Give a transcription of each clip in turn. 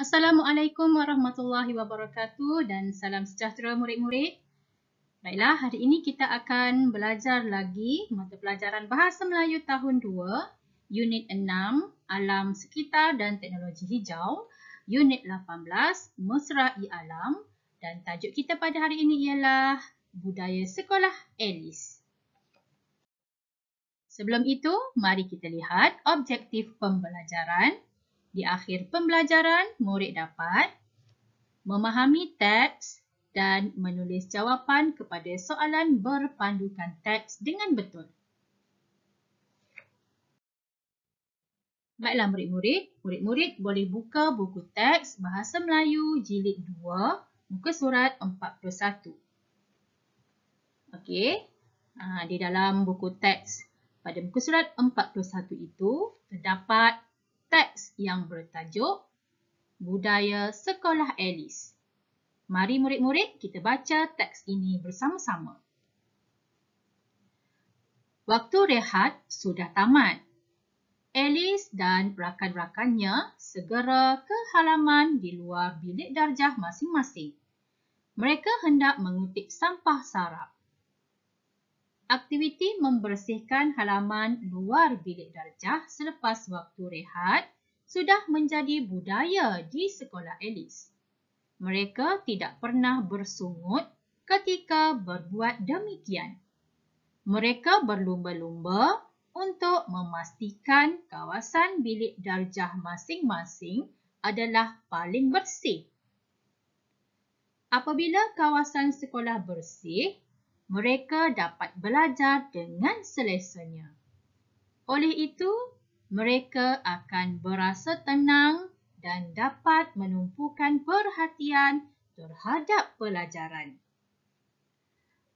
Assalamualaikum warahmatullahi wabarakatuh dan salam sejahtera murid-murid. Baiklah, hari ini kita akan belajar lagi mata pelajaran Bahasa Melayu tahun 2, unit 6, Alam Sekitar dan Teknologi Hijau, unit 18, Mesra I Alam dan tajuk kita pada hari ini ialah Budaya Sekolah Alice. Sebelum itu, mari kita lihat objektif pembelajaran. Di akhir pembelajaran, murid dapat memahami teks dan menulis jawapan kepada soalan berpandukan teks dengan betul. Baiklah murid-murid, murid-murid boleh buka buku teks Bahasa Melayu jilid 2 muka surat 41. Okey, ah, di dalam buku teks pada muka surat 41 itu terdapat teks yang bertajuk Budaya Sekolah Alice. Mari murid-murid kita baca teks ini bersama-sama. Waktu rehat sudah tamat. Alice dan rakan-rakannya segera ke halaman di luar bilik darjah masing-masing. Mereka hendak mengutip sampah sarap. Aktiviti membersihkan halaman luar bilik darjah selepas waktu rehat sudah menjadi budaya di sekolah Alice. Mereka tidak pernah bersungut ketika berbuat demikian. Mereka berlumba-lumba untuk memastikan kawasan bilik darjah masing-masing adalah paling bersih. Apabila kawasan sekolah bersih, mereka dapat belajar dengan selesanya. Oleh itu, mereka akan berasa tenang dan dapat menumpukan perhatian terhadap pelajaran.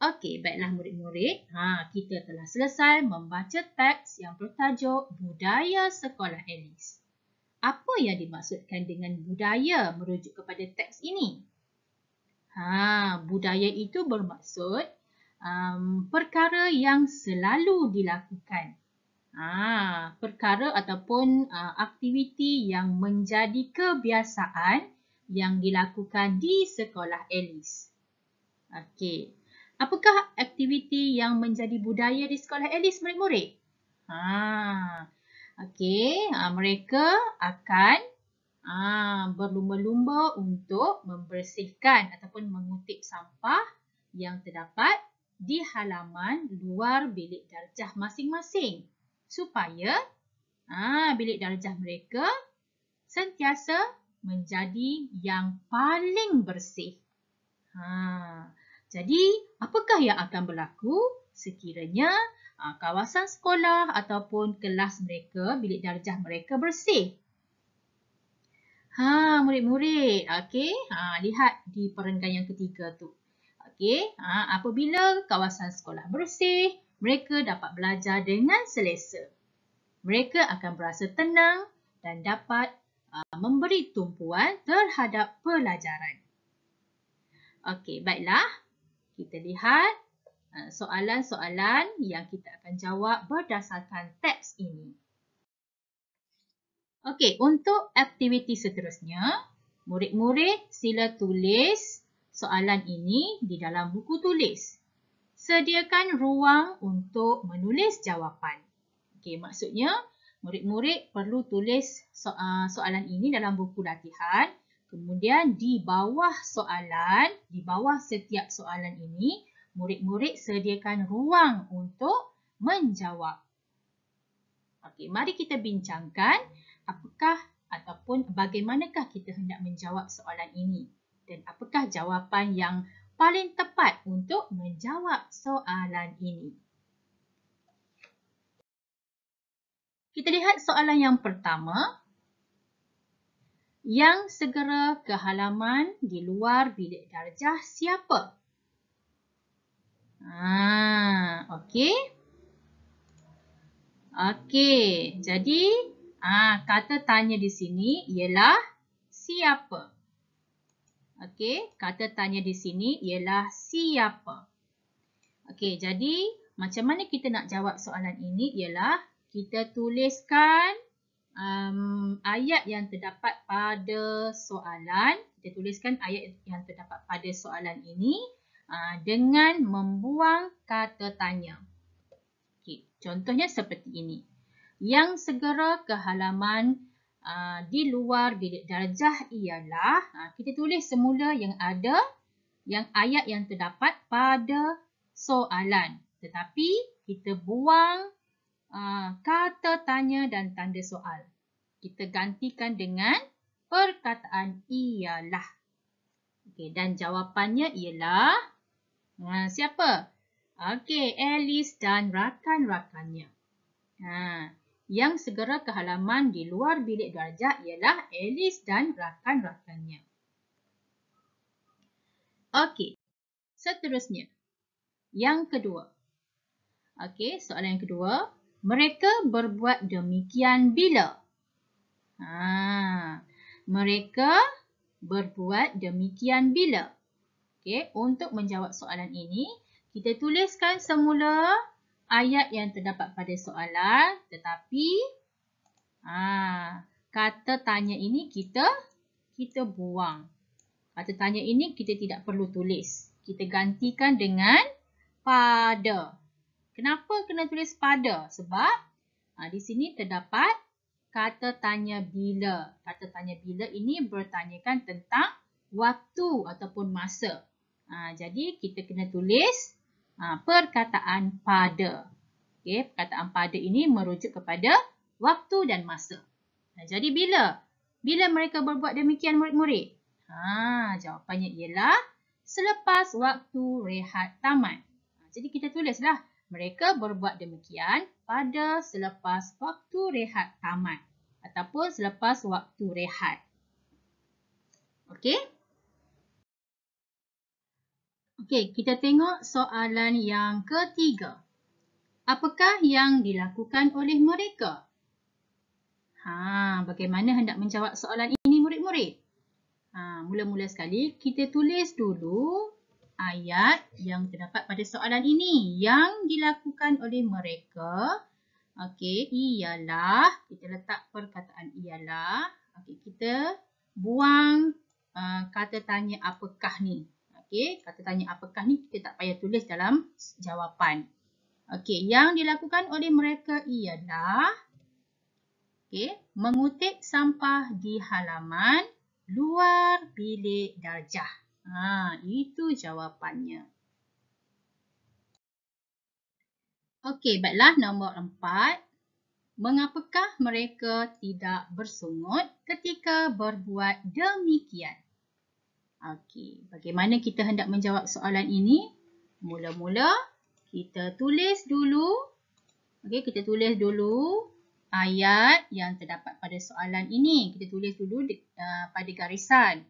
Okey, baiklah murid-murid. Ha, kita telah selesai membaca teks yang bertajuk Budaya Sekolah Alice. Apa yang dimaksudkan dengan budaya merujuk kepada teks ini? Ha, budaya itu bermaksud um, perkara yang selalu dilakukan. Ah, perkara ataupun uh, aktiviti yang menjadi kebiasaan yang dilakukan di sekolah Alice. Okey. Apakah aktiviti yang menjadi budaya di sekolah Alice murid-murid? Ha. Okey, mereka akan ha, berlumba-lumba untuk membersihkan ataupun mengutip sampah yang terdapat di halaman luar bilik darjah masing-masing supaya aa, ha, bilik darjah mereka sentiasa menjadi yang paling bersih. Ha, jadi, apakah yang akan berlaku sekiranya aa, ha, kawasan sekolah ataupun kelas mereka, bilik darjah mereka bersih? Ha, murid-murid, okey. Ha, lihat di perenggan yang ketiga tu. Okey, ha, apabila kawasan sekolah bersih, mereka dapat belajar dengan selesa. Mereka akan berasa tenang dan dapat ha, memberi tumpuan terhadap pelajaran. Okey, baiklah. Kita lihat ha, soalan-soalan yang kita akan jawab berdasarkan teks ini. Okey, untuk aktiviti seterusnya, murid-murid sila tulis soalan ini di dalam buku tulis. Sediakan ruang untuk menulis jawapan. Okey, maksudnya murid-murid perlu tulis so ah, soalan ini dalam buku latihan. Kemudian di bawah soalan, di bawah setiap soalan ini, murid-murid sediakan ruang untuk menjawab. Okey, mari kita bincangkan apakah ataupun bagaimanakah kita hendak menjawab soalan ini dan apakah jawapan yang paling tepat untuk menjawab soalan ini. Kita lihat soalan yang pertama. Yang segera ke halaman di luar bilik darjah siapa? Ah, okey. Okey, jadi ah kata tanya di sini ialah siapa? Okey, kata tanya di sini ialah siapa. Okey, jadi macam mana kita nak jawab soalan ini ialah kita tuliskan um, ayat yang terdapat pada soalan. Kita tuliskan ayat yang terdapat pada soalan ini uh, dengan membuang kata tanya. Okey, contohnya seperti ini. Yang segera ke halaman 3. Ah, di luar bilik darjah ialah uh, kita tulis semula yang ada yang ayat yang terdapat pada soalan. Tetapi kita buang uh, kata tanya dan tanda soal. Kita gantikan dengan perkataan ialah. Okay, dan jawapannya ialah uh, siapa? Okey, Alice dan rakan-rakannya. Haa yang segera ke halaman di luar bilik darjah ialah Alice dan rakan-rakannya. Okey, seterusnya. Yang kedua. Okey, soalan yang kedua. Mereka berbuat demikian bila? Ha, mereka berbuat demikian bila? Okey, untuk menjawab soalan ini, kita tuliskan semula ayat yang terdapat pada soalan tetapi ha, kata tanya ini kita kita buang. Kata tanya ini kita tidak perlu tulis. Kita gantikan dengan pada. Kenapa kena tulis pada? Sebab ha, di sini terdapat kata tanya bila. Kata tanya bila ini bertanyakan tentang waktu ataupun masa. Ha, jadi kita kena tulis ha, perkataan pada. Okay, perkataan pada ini merujuk kepada waktu dan masa. Ha, jadi bila? Bila mereka berbuat demikian murid-murid? Ha, jawapannya ialah selepas waktu rehat tamat. Ha, jadi kita tulislah mereka berbuat demikian pada selepas waktu rehat tamat ataupun selepas waktu rehat. Okey? Okey, kita tengok soalan yang ketiga. Apakah yang dilakukan oleh mereka? Ha, bagaimana hendak menjawab soalan ini murid-murid? Ha, mula-mula sekali, kita tulis dulu ayat yang terdapat pada soalan ini. Yang dilakukan oleh mereka, okey, ialah, kita letak perkataan ialah, okey, kita buang uh, kata tanya apakah ni. Okey, kata tanya apakah ni kita tak payah tulis dalam jawapan. Okey, yang dilakukan oleh mereka ialah okey, mengutip sampah di halaman luar bilik darjah. Ha, itu jawapannya. Okey, baiklah nombor empat. Mengapakah mereka tidak bersungut ketika berbuat demikian? Okey, bagaimana kita hendak menjawab soalan ini? Mula-mula kita tulis dulu. Okey, kita tulis dulu ayat yang terdapat pada soalan ini. Kita tulis dulu uh, pada garisan.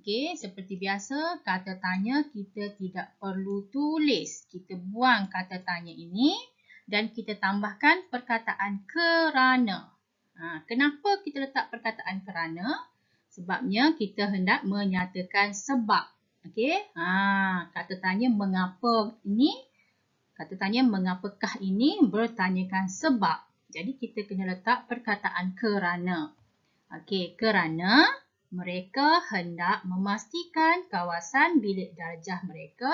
Okey, seperti biasa kata tanya kita tidak perlu tulis. Kita buang kata tanya ini dan kita tambahkan perkataan kerana. Ha, kenapa kita letak perkataan kerana? Kerana. Sebabnya kita hendak menyatakan sebab. Okey. Ha, kata tanya mengapa ini? Kata tanya mengapakah ini? Bertanyakan sebab. Jadi kita kena letak perkataan kerana. Okey, kerana mereka hendak memastikan kawasan bilik darjah mereka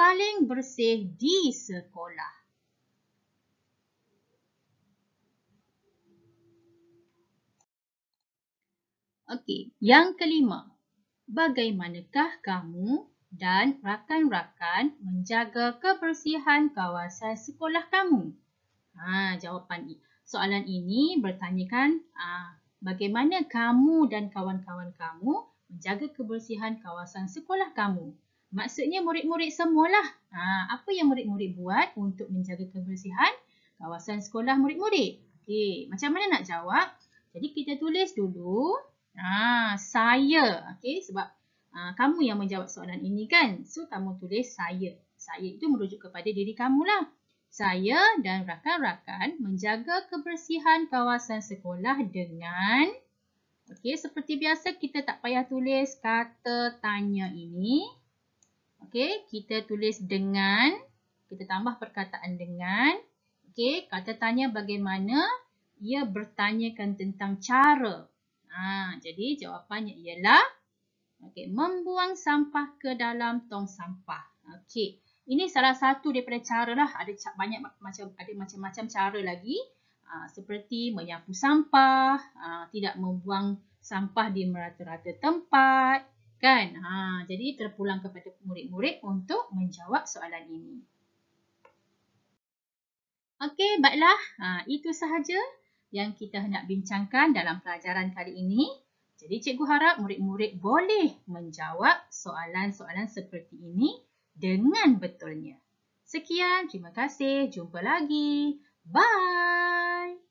paling bersih di sekolah. Okey, yang kelima. Bagaimanakah kamu dan rakan-rakan menjaga kebersihan kawasan sekolah kamu? Ha, jawapan soalan ini bertanyakan ha, bagaimana kamu dan kawan-kawan kamu menjaga kebersihan kawasan sekolah kamu? Maksudnya murid-murid semualah. Ha, apa yang murid-murid buat untuk menjaga kebersihan kawasan sekolah murid-murid? Okey, macam mana nak jawab? Jadi kita tulis dulu. Ah, saya. Okey, sebab ah, kamu yang menjawab soalan ini kan. So, kamu tulis saya. Saya itu merujuk kepada diri kamu lah. Saya dan rakan-rakan menjaga kebersihan kawasan sekolah dengan Okey, seperti biasa kita tak payah tulis kata tanya ini. Okey, kita tulis dengan, kita tambah perkataan dengan. Okey, kata tanya bagaimana ia bertanyakan tentang cara Ha, jadi jawapannya ialah okay, membuang sampah ke dalam tong sampah. Okey. Ini salah satu daripada cara lah. Ada banyak macam ada macam-macam cara lagi. Ha, seperti menyapu sampah, ha, tidak membuang sampah di merata-rata tempat. Kan? Ha, jadi terpulang kepada murid-murid untuk menjawab soalan ini. Okey, baiklah. Ha, itu sahaja yang kita hendak bincangkan dalam pelajaran kali ini. Jadi cikgu harap murid-murid boleh menjawab soalan-soalan seperti ini dengan betulnya. Sekian, terima kasih. Jumpa lagi. Bye!